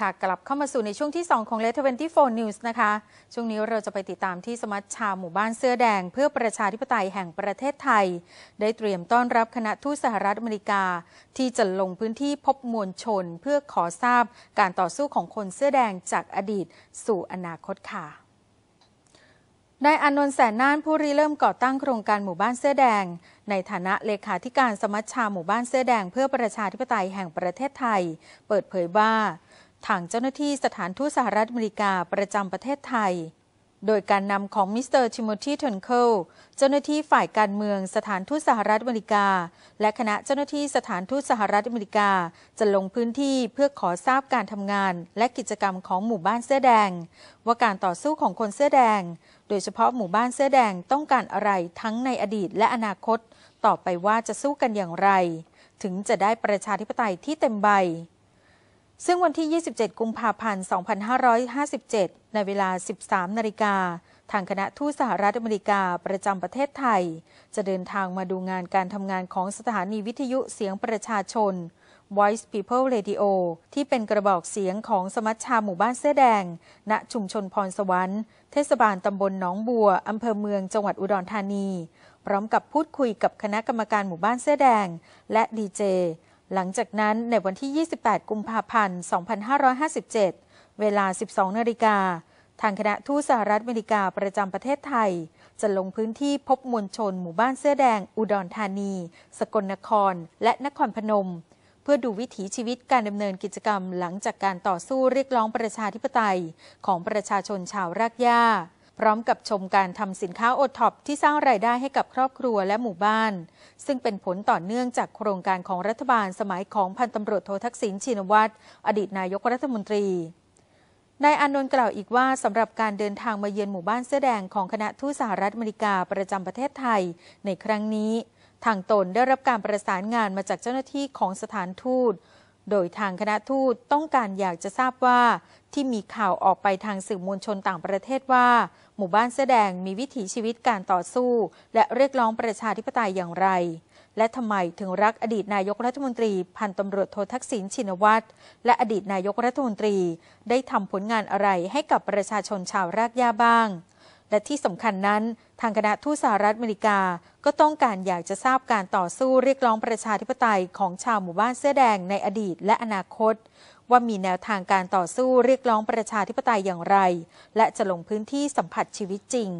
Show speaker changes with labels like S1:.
S1: ค่ะกลับเข้ามาสู่ในช่วงที่ 2 ของเลทเวนตี้โฟนนิวส์นะคะ ช่วงนี้เราจะไปติดตามที่สมัชชาหมู่บ้านเสื้อแดงเพื่อประชาธิปไตยแห่งประเทศไทย ได้เตรียมต้อนรับคณะทูตสหรัฐอเมริกาที่จะลงพื้นที่พบมวลชนเพื่อขอทราบการต่อสู้ของคนเสื้อแดงจากอดีตสู่อนาคตค่ะ นายอนนท์แสนน่านผู้ริเริ่มก่อตั้งโครงการหมู่บ้านเสื้อแดง ในฐานะเลขาธิการสมัชชาหมู่บ้านเสื้อแดงเพื่อประชาธิปไตยแห่งประเทศไทย เปิดเผยว่าทางเจ้าหน้าที่สถานทูตสหรัฐอเมริกาประจำประเทศไทย โดยการนำของมิสเตอร์ชิโมธีเทนเคิลเจ้าหน้าที่ฝ่ายการเมืองสถานทูตสหรัฐอเมริกา และคณะเจ้าหน้าที่สถานทูตสหรัฐอเมริกาจะลงพื้นที่เพื่อขอทราบการทำงาน และกิจกรรมของหมู่บ้านเสื้อแดง ว่าการต่อสู้ของคนเสื้อแดง โดยเฉพาะหมู่บ้านเสื้อแดงต้องการอะไรทั้งในอดีตและอนาคตต่อไปว่าจะสู้กันอย่างไร ถึงจะได้ประชาธิปไตยที่เต็มใบซึ่งวันที่ 27 กุมภาพันธ์ 2557 ในเวลา 13 นาฬิกา ทางคณะทูตสหรัฐอเมริกาประจำประเทศไทย จะเดินทางมาดูงานการทำงานของสถานีวิทยุเสียงประชาชน Voice People Radio ที่เป็นกระบอกเสียงของสมัชชาหมู่บ้านเสื้อแดง ณ ชุมชนพรสวรรค์เทศบาลตำบลหนองบัวอำเภอเมืองจังหวัดอุดรธานี พร้อมกับพูดคุยกับคณะกรรมการหมู่บ้านเสื้อแดงและดีเจหลังจากนั้นในวันที่ 28 กุมภาพันธ์ 2557 เวลา 12 นาฬิกา ทางคณะทูตสหรัฐอเมริกาประจำประเทศไทย จะลงพื้นที่พบมวลชนหมู่บ้านเสื้อแดง อุดรธานี สกลนคร และนครพนม เพื่อดูวิถีชีวิตการดำเนินกิจกรรมหลังจากการต่อสู้เรียกร้องประชาธิปไตยของประชาชนชาวรากหญ้าพร้อมกับชมการทำสินค้าโอท็อปที่สร้างรายได้ให้กับครอบครัวและหมู่บ้าน ซึ่งเป็นผลต่อเนื่องจากโครงการของรัฐบาลสมัยของพันตำรวจโททักษิณชินวัตรอดีตนายกรัฐมนตรีนายอานนท์กล่าวอีกว่าสำหรับการเดินทางมาเยือนหมู่บ้านเสื้อแดงของคณะทูตสหรัฐอเมริกาประจำประเทศไทยในครั้งนี้ ทางตนได้รับการประสานงานมาจากเจ้าหน้าที่ของสถานทูตโดยทางคณะทูตต้องการอยากจะทราบว่า ที่มีข่าวออกไปทางสื่อมวลชนต่างประเทศว่า หมู่บ้านเสแดงมีวิถีชีวิตการต่อสู้ และเรียกร้องประชาธิปไตยอย่างไร และทำไมถึงรักอดีตนายกรัฐมนตรี พันตำรวจโททักษิณชินวัตรและอดีตนายกรัฐมนตรี ได้ทำผลงานอะไรให้กับประชาชนชาวรากหญ้าบ้างและที่สำคัญนั้นทางคณะทูตสหรัฐอเมริกาก็ต้องการอยากจะทราบการต่อสู้เรียกร้องประชาธิปไตยของชาวหมู่บ้านเสื้อแดงในอดีตและอนาคต ว่ามีแนวทางการต่อสู้เรียกร้องประชาธิปไตยอย่างไร และจะลงพื้นที่สัมผัสชีวิตจริง